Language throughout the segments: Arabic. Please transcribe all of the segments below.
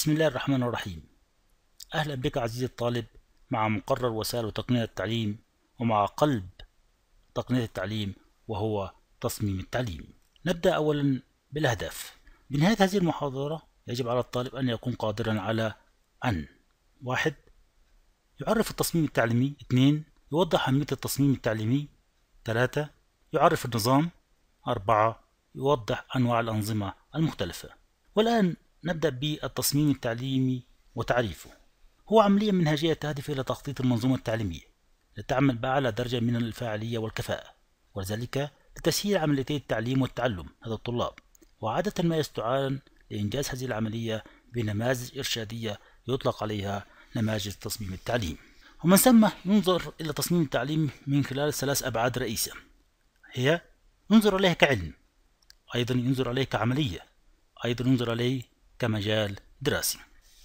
بسم الله الرحمن الرحيم أهلا بك عزيزي الطالب مع مقرر وسائل وتقنية التعليم ومع قلب تقنية التعليم وهو تصميم التعليم نبدأ أولا بالأهداف بنهاية هذه المحاضرة يجب على الطالب أن يكون قادرا على أن واحد يعرف التصميم التعليمي اثنين يوضح أهمية التصميم التعليمي ثلاثة يعرف النظام أربعة يوضح أنواع الأنظمة المختلفة والآن نبدأ بالتصميم التعليمي وتعريفه هو عملية منهجية تهدف إلى تخطيط المنظومة التعليمية لتعمل بأعلى درجة من الفاعلية والكفاءة وذلك لتسهيل عمليتي التعليم والتعلم لدى الطلاب وعادة ما يستعان لإنجاز هذه العملية بنماذج إرشادية يطلق عليها نماذج تصميم التعليم ومن ثم ينظر إلى تصميم التعليم من خلال ثلاث أبعاد رئيسة هي ينظر إليها كعلم أيضا ينظر إليها كعملية أيضا ينظر إليه كمجال دراسي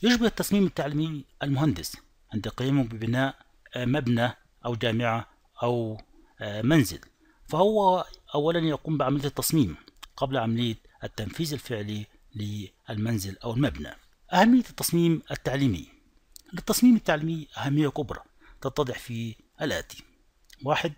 يشبه التصميم التعليمي المهندس عند قيامه ببناء آه، مبنى أو جامعة أو آه، منزل فهو أولا يقوم بعملية التصميم قبل عملية التنفيذ الفعلي للمنزل أو المبنى أهمية التصميم التعليمي للتصميم التعليمي أهمية كبرى تتضح في الآتي واحد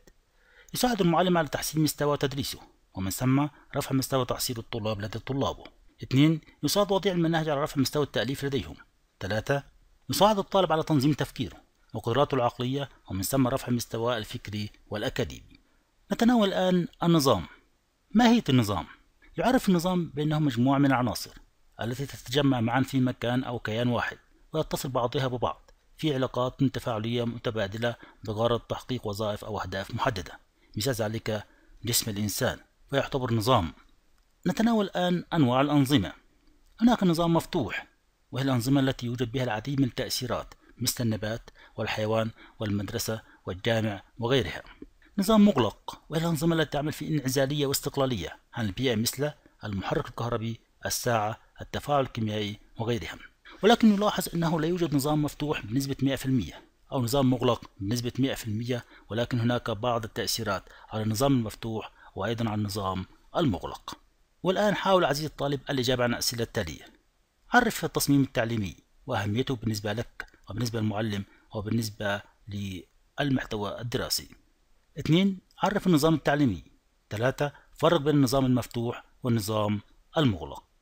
يساعد المعلم على تحسين مستوى تدريسه ومن ثم رفع مستوى تحصيل الطلاب لدى طلابه 2. يساعد وضع المناهج على رفع مستوى التأليف لديهم 3. يساعد الطالب على تنظيم تفكيره وقدراته العقلية ومن ثم رفع مستواه الفكري والأكاديمي نتناول الآن النظام ماهية النظام؟ يعرف النظام بأنه مجموعة من العناصر التي تتجمع معا في مكان أو كيان واحد ويتصل بعضها ببعض في علاقات تفاعلية متبادلة بغرض تحقيق وظائف أو أهداف محددة مثال ذلك جسم الإنسان ويعتبر نظام نتناول الآن أنواع الأنظمة هناك نظام مفتوح وهي الأنظمة التي يوجد بها العديد من التأثيرات مثل النبات والحيوان والمدرسة والجامع وغيرها نظام مغلق وهي الأنظمة التي تعمل في انعزالية واستقلالية عن البيئة مثل المحرك الكهربي الساعة التفاعل الكيميائي وغيرها ولكن نلاحظ أنه لا يوجد نظام مفتوح بنسبة 100% أو نظام مغلق بنسبة 100% ولكن هناك بعض التأثيرات على النظام المفتوح وأيضا على النظام المغلق والآن حاول عزيزي الطالب الإجابة عن الأسئلة التالية عرف التصميم التعليمي وأهميته بالنسبة لك وبالنسبة للمعلم وبالنسبة للمحتوى الدراسي اثنين عرف النظام التعليمي ثلاثة فرق بين النظام المفتوح والنظام المغلق